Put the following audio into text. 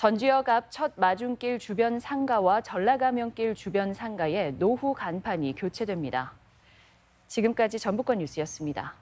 전주역앞 첫 마중길 주변 상가와 전라가면길 주변 상가의 노후 간판이 교체됩니다. 지금까지 전북권 뉴스였습니다.